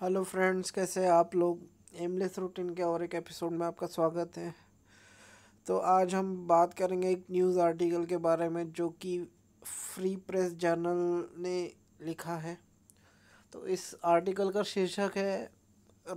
Hello friends कैसे आप लोग एमलेस रूटीन के और एक एपिसोड में आपका स्वागत है तो आज हम बात करेंगे एक न्यूज़ आर्टिकल के बारे में जो कि फ्री प्रेस जर्नल ने लिखा है तो इस आर्टिकल का शीर्षक है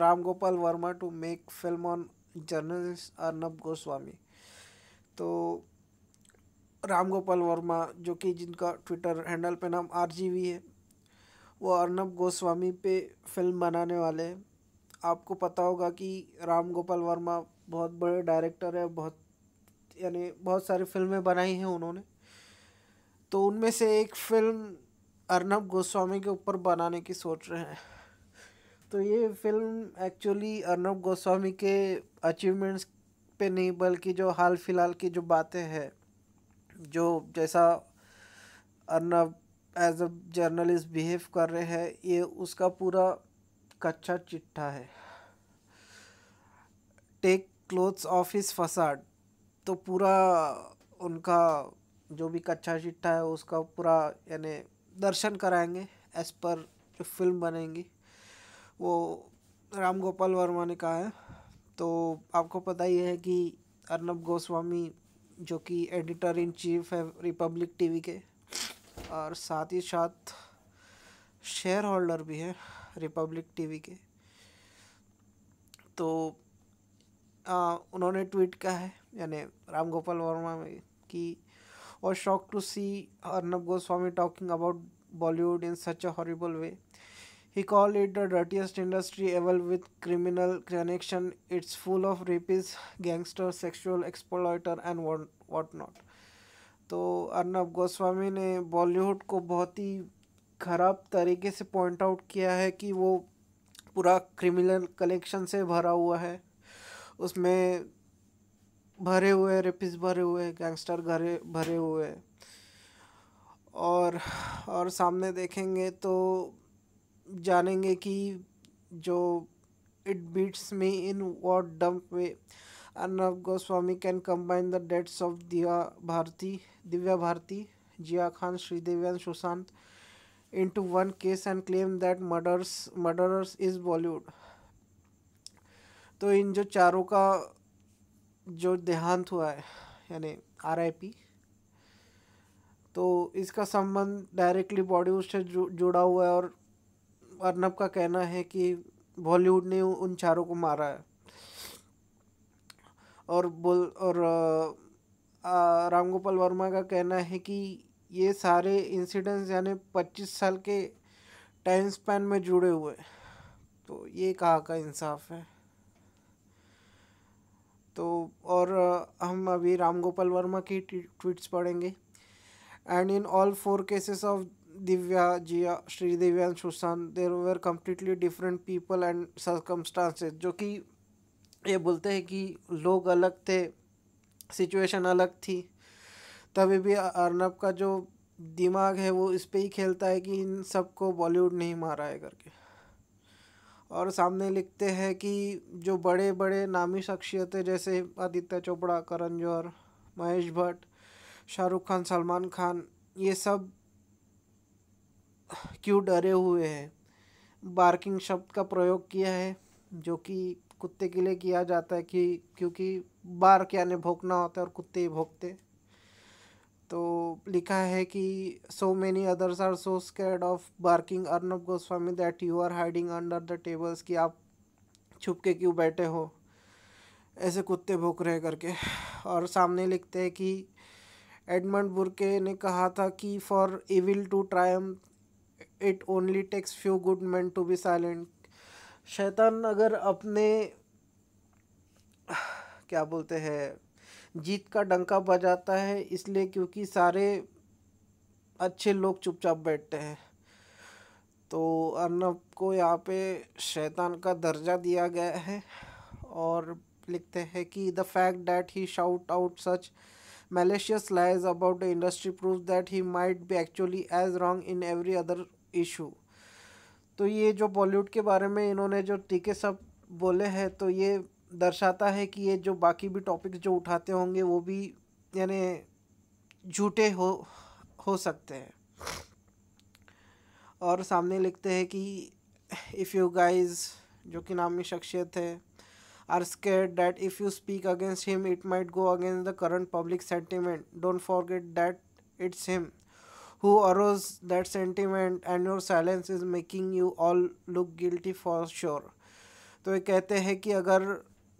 Ram Gopal Varma to make film on journalist Arnab Goswami तो राम गोपाल वर्मा जो कि जिनका ट्विटर हैंडल पे नाम आर है वो अर्नब गोस्वामी पे फिल्म बनाने वाले हैं आपको पता होगा कि राम गोपाल वर्मा बहुत बड़े डायरेक्टर है बहुत यानी बहुत सारी फिल्में बनाई हैं उन्होंने तो उनमें से एक फिल्म अर्नब गोस्वामी के ऊपर बनाने की सोच रहे हैं तो ये फिल्म एक्चुअली अर्नब गोस्वामी के अचीवमेंट्स पे नहीं बल्कि जो हाल फिलहाल की जो बातें हैं जो जैसा Arnab as a journalist behave कर रहे हैं ये उसका पूरा कच्चा चिट्ठा है take clothes off his facade तो पूरा उनका जो भी कच्चा चिट्ठा है उसका पूरा यानी दर्शन कराएंगे एज पर जो फिल्म बनेंगी वो राम गोपाल वर्मा ने कहा है तो आपको पता ही है कि अर्नब गोस्वामी जो कि एडिटर इन चीफ है रिपब्लिक टीवी के और साथ ही साथ शेयर होल्डर भी हैं रिपब्लिक टीवी के तो आ, उन्होंने ट्वीट किया है यानी रामगोपाल वर्मा में कि और shock to see Arnab Goswami talking about Bollywood in such a horrible way he call it the dirtiest industry ever with criminal connection it's full of rapists gangster sexual exploiter and what not तो अर्नब गोस्वामी ने बॉलीवुड को बहुत ही ख़राब तरीके से पॉइंट आउट किया है कि वो पूरा क्रिमिनल कलेक्शन से भरा हुआ है उसमें भरे हुए रेपिस भरे हुए गैंगस्टर घरे भरे हुए और और सामने देखेंगे तो जानेंगे कि जो it beats me in what dumb way Arnab Goswami can combine the deaths of Divya Bharati, Divya Bharati, Jia Khan, Sridevi and Sushant into one case and claim that murders murderers is Bollywood. तो इन जो चारों का जो देहांत हुआ है यानी RIP तो इसका संबंध डायरेक्टली बॉलीवुड से जु, जुड़ा हुआ है और अर्नब का कहना है कि बॉलीवुड ने उन चारों को मारा है और बोल और रामगोपाल वर्मा का कहना है कि ये सारे इंसिडेंट्स यानी पच्चीस साल के टाइम स्पैन में जुड़े हुए तो ये कहाँ का इंसाफ है तो और हम अभी राम गोपाल वर्मा की ट्वीट्स पढ़ेंगे and in all four cases of Divya Jiah Sridevi and Sushant there were completely different people and circumstances जो कि ये बोलते हैं कि लोग अलग थे सिचुएशन अलग थी तभी भी अर्नब का जो दिमाग है वो इस पर ही खेलता है कि इन सबको बॉलीवुड नहीं मारा है करके और सामने लिखते हैं कि जो बड़े बड़े नामी शख्सियत है जैसे आदित्य चोपड़ा करण जौहर महेश भट्ट शाहरुख खान सलमान खान ये सब क्यों डरे हुए हैं बार्किंग शब्द का प्रयोग किया है जो कि कुत्ते के लिए किया जाता है कि क्योंकि बार के आने भोंकना होता है और कुत्ते ही भोंकते तो लिखा है कि so many others are so scared of barking Arnab Goswami that you are hiding under the tables कि आप छुप के क्यों बैठे हो ऐसे कुत्ते भोंक रहे करके और सामने लिखते हैं कि एडमंड बुरके ने कहा था कि for evil to triumph it only takes few good man to be silent शैतान अगर अपने क्या बोलते हैं जीत का डंका बजाता है इसलिए क्योंकि सारे अच्छे लोग चुपचाप बैठते हैं तो अर्नब को यहाँ पे शैतान का दर्जा दिया गया है और लिखते हैं कि the fact that he shout out such malicious lies about the industry prove that he might be actually as wrong in every other issue तो ये जो बॉलीवुड के बारे में इन्होंने जो टीके सब बोले हैं तो ये दर्शाता है कि ये जो बाकी भी टॉपिक्स जो उठाते होंगे वो भी यानी झूठे हो हो सकते हैं और सामने लिखते हैं कि इफ़ यू गाइज जो कि नामी शख्सियत है are scared that if you speak against him it might go against the current public sentiment don't forget that it's him who arose that sentiment and your silence is making you all look guilty for sure तो ये कहते हैं कि अगर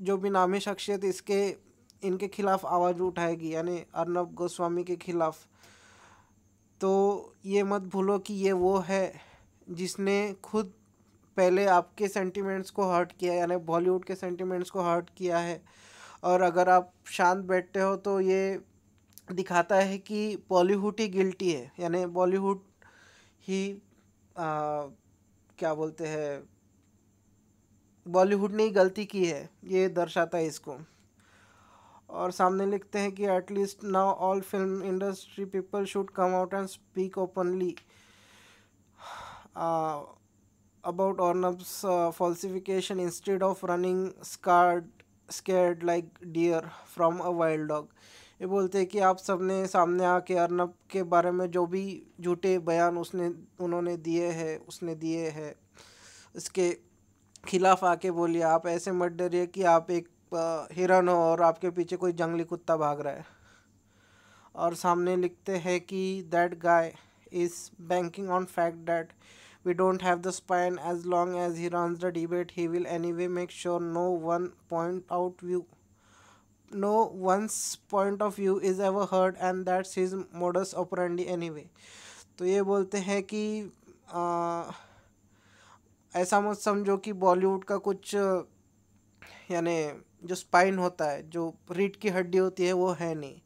जो भी नामी शख्सियत इसके इनके खिलाफ आवाज़ उठाएगी यानी अर्नब गोस्वामी के खिलाफ तो ये मत भूलो कि ये वो है जिसने खुद पहले आपके सेंटिमेंट्स को हर्ट किया यानी बॉलीवुड के सेंटिमेंट्स को हर्ट किया है और अगर आप शांत बैठते हो तो ये दिखाता है कि बॉलीवुड ही गिल्टी है यानी बॉलीवुड ही आ, क्या बोलते हैं बॉलीवुड ने ही गलती की है ये दर्शाता है इसको और सामने लिखते हैं कि at least now all film industry people should come out and speak openly about Arnab's falsification instead of running scared scared like deer from a wild dog ये बोलते हैं कि आप सबने सामने आके अर्नब के बारे में जो भी झूठे बयान उसने उन्होंने दिए हैं उसने दिए हैं इसके खिलाफ आके बोलिए आप ऐसे मत डरिए कि आप एक हिरन हो और आपके पीछे कोई जंगली कुत्ता भाग रहा है और सामने लिखते हैं कि that guy is banking on fact that don't have the spine as long as he run the debate he will any way make sure no one point out view no one's point of view is ever heard and that's his modus operandi anyway तो ये बोलते हैं कि आ, ऐसा मत समझो कि बॉलीवुड का कुछ यानी जो स्पाइन होता है जो रीढ़ की हड्डी होती है वो है नहीं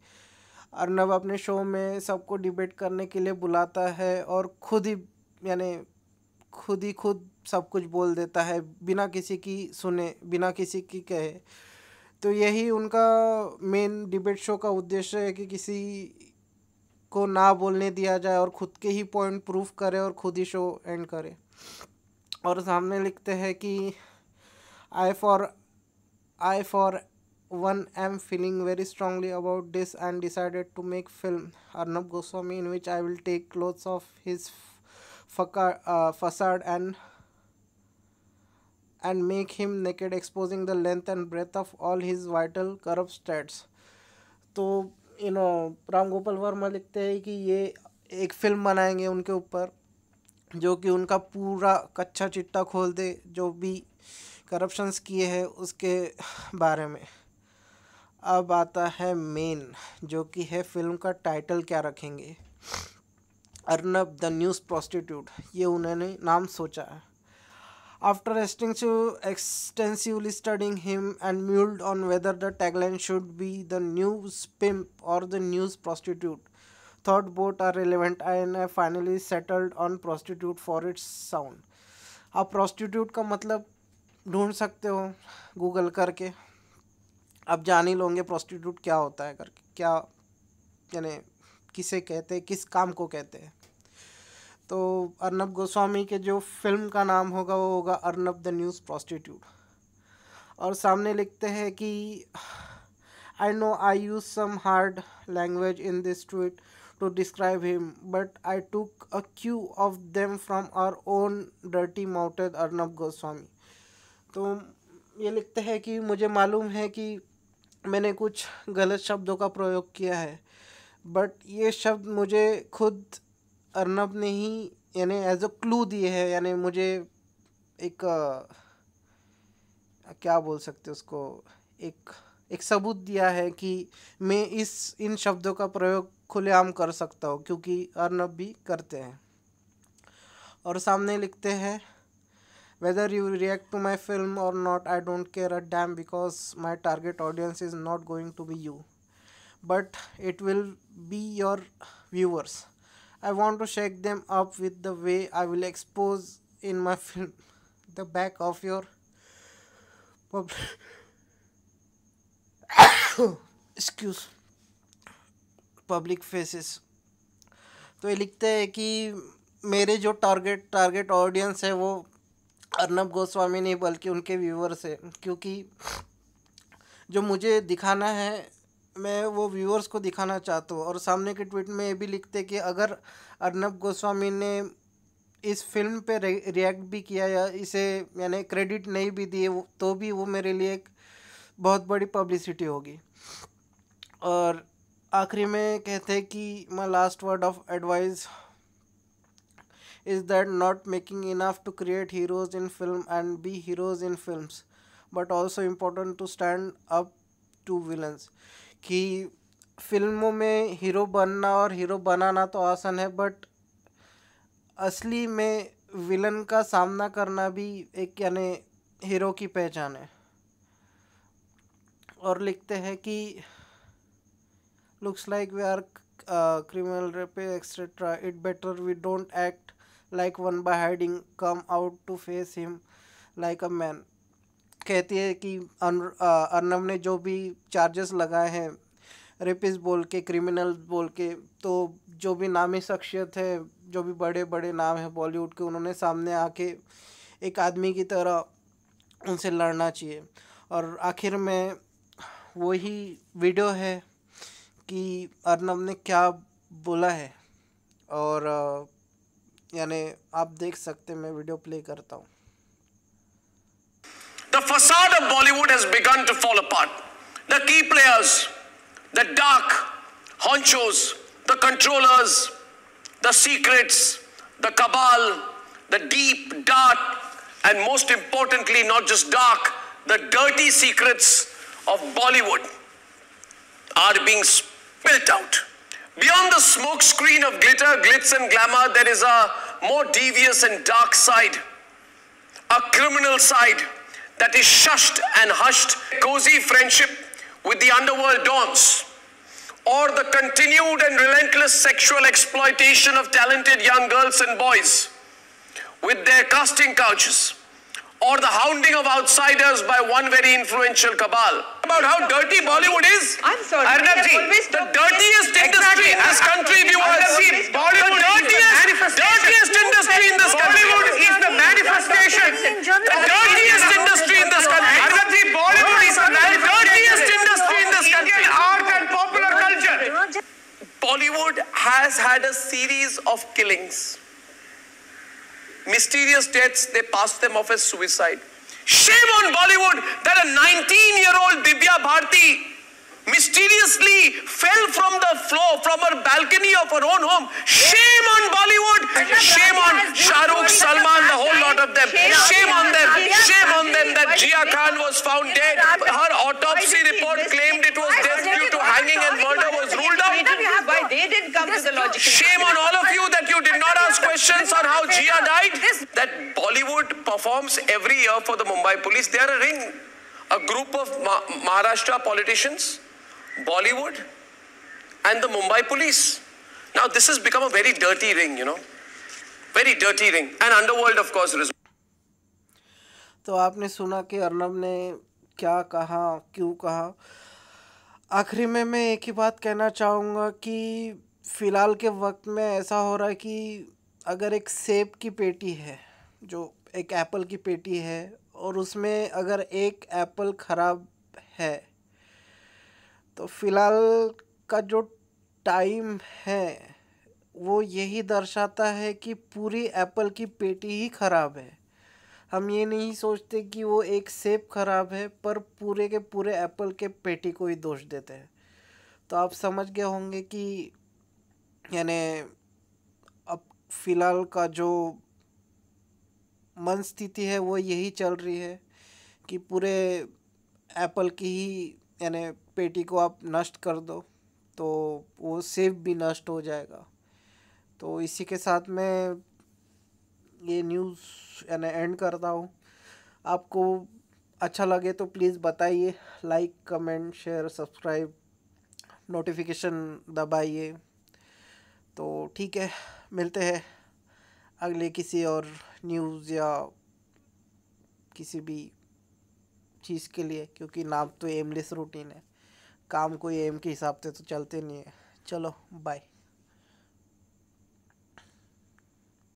अर्नब अपने शो में सबको डिबेट करने के लिए बुलाता है और खुद ही यानी खुद ही खुद सब कुछ बोल देता है बिना किसी की सुने बिना किसी की कहे तो यही उनका मेन डिबेट शो का उद्देश्य है कि किसी को ना बोलने दिया जाए और खुद के ही पॉइंट प्रूफ करे और खुद ही शो एंड करे और सामने लिखते हैं कि I for I for one I am feeling very strongly about this and decided to make film Arnab Goswami in which I will take clothes off his facade and and make him naked exposing the length and breadth of all his vital corrupt stats तो you know Ram Gopal Varma लिखते हैं कि ये एक film बनाएंगे उनके ऊपर जो कि उनका पूरा कच्चा चिट्टा खोल दे जो भी करप्शंस किए हैं उसके बारे में अब आता है मेन जो कि है फिल्म का टाइटल क्या रखेंगे अर्नब द न्यूज़ प्रॉस्टिट्यूट ये उन्होंने नाम सोचा है After extensively studying him and mulled on whether the tagline should be the news pimp or the news prostitute, thought both are relevant and I finally settled on prostitute for its sound. आप prostitute का मतलब ढूंढ सकते हो Google करके आप जान ही लोगे prostitute क्या होता है करके क्या यानी किसे कहते हैं किस काम को कहते हैं तो अर्नब गोस्वामी के जो फिल्म का नाम होगा वो होगा अर्नब द न्यूज़ प्रोस्टिट्यूट और सामने लिखते हैं कि I know I use some hard language in this tweet to describe him but I took a cue of them from our own dirty mouthed Arnab Goswami तो ये लिखते हैं कि मुझे मालूम है कि मैंने कुछ गलत शब्दों का प्रयोग किया है बट ये शब्द मुझे खुद अर्नब ने ही यानी एज अ क्लू दिए है यानी मुझे एक आ, क्या बोल सकते उसको एक एक सबूत दिया है कि मैं इस इन शब्दों का प्रयोग खुलेआम कर सकता हूँ क्योंकि अर्नब भी करते हैं और सामने लिखते हैं whether you react to my film और not I don't care a damn because my target audience is not going to be you but it will be your viewers I want to shake them up with the way I will expose in my film the back of your public excuse public faces तो ये लिखते हैं कि मेरे जो target target audience है वो अर्नब गोस्वामी नहीं बल्कि उनके व्यूवर्स है क्योंकि जो मुझे दिखाना है मैं वो व्यूअर्स को दिखाना चाहता हूँ और सामने के ट्वीट में ये भी लिखते कि अगर अर्नब गोस्वामी ने इस फिल्म पे रिएक्ट भी किया या इसे यानी क्रेडिट नहीं भी दिए तो भी वो मेरे लिए एक बहुत बड़ी पब्लिसिटी होगी और आखिरी में कहते हैं कि my last word of advice is that not making enough to create heroes in film and be heroes in film but also important to stand up to villains कि फिल्मों में हीरो बनना और हीरो बनाना तो आसान है बट असली में विलन का सामना करना भी एक यानी हीरो की पहचान है और लिखते हैं कि looks like we are criminal rape etcetera it better we don't act like one by hiding come out to face him like a man कहती है कि अर्नब ने जो भी चार्जेस लगाए हैं रेपिस बोल के क्रिमिनल बोल के तो जो भी नामी शख्सियत है जो भी बड़े बड़े नाम हैं बॉलीवुड के उन्होंने सामने आके एक आदमी की तरह उनसे लड़ना चाहिए और आखिर में वही वीडियो है कि अर्नब ने क्या बोला है और यानी आप देख सकते मैं वीडियो प्ले करता हूँ The facade of Bollywood has begun to fall apart. The key players, the dark honchos, the controllers, the secrets, the cabal, the deep, dark, and most importantly, not just dark, the dirty secrets of Bollywood are being spilt out. Beyond the smokescreen of glitter, glitz, and glamour, there is a more devious and dark side, a criminal side, that is shushed and hushed cozy friendship with the underworld dons or the continued and relentless sexual exploitation of talented young girls and boys with their casting couches or the hounding of outsiders by one very influential cabal. About how dirty Bollywood is? I'm sorry. Arnabji, the dirtiest industry exactly. as country we have seen. Bollywood the dirtiest, dirtiest industry in this country. Bollywood is the manifestation. The dirtiest industry in this country. Arnabji, Bollywood is the dirtiest industry in this country. art and popular culture. Bollywood has had a series of killings mysterious deaths, they pass them off as suicide. Shame on Bollywood that a 19-year-old Divya Bharti mysteriously fell from the floor, from her balcony of her own home. Shame on Bollywood. Shame on Shah Rukh, Salman, the whole lot of them. Shame on them. Shame on them that Jia Khan was found dead. Her autopsy report claimed it was death due to hanging and murder was ruled out. Why they didn't come to the logic? Shame on all of you that you did not ask questions on how Jia died. that Bollywood performs every year for the Mumbai police. They are a ring, a group of Ma Maharashtra politicians, Bollywood, and the Mumbai police. Now, this has become a very dirty ring, you know. Very dirty ring. And underworld, of course, is. तो आपने सुना कि अर्नब ने क्या कहा क्यों कहा आखिरी में मैं एक ही बात कहना चाहूँगा कि फ़िलहाल के वक्त में ऐसा हो रहा है कि अगर एक सेब की पेटी है जो एक एप्पल की पेटी है और उसमें अगर एक एप्पल ख़राब है तो फ़िलहाल का जो टाइम है वो यही दर्शाता है कि पूरी एप्पल की पेटी ही ख़राब है हम ये नहीं सोचते कि वो एक सेब ख़राब है पर पूरे के पूरे एप्पल के पेटी को ही दोष देते हैं तो आप समझ गए होंगे कि यानी फ़िलहाल का जो मन स्थिति है वो यही चल रही है कि पूरे एप्पल की ही यानी पेटी को आप नष्ट कर दो तो वो सेफ भी नष्ट हो जाएगा तो इसी के साथ मैं ये न्यूज़ यानी एंड करता हूँ आपको अच्छा लगे तो प्लीज़ बताइए like comment share subscribe notification दबाइए तो ठीक है मिलते हैं अगले किसी और न्यूज़ या किसी भी चीज़ के लिए क्योंकि नाम तो एमलेस रूटीन है काम कोई एम के हिसाब से तो चलते नहीं है चलो बाय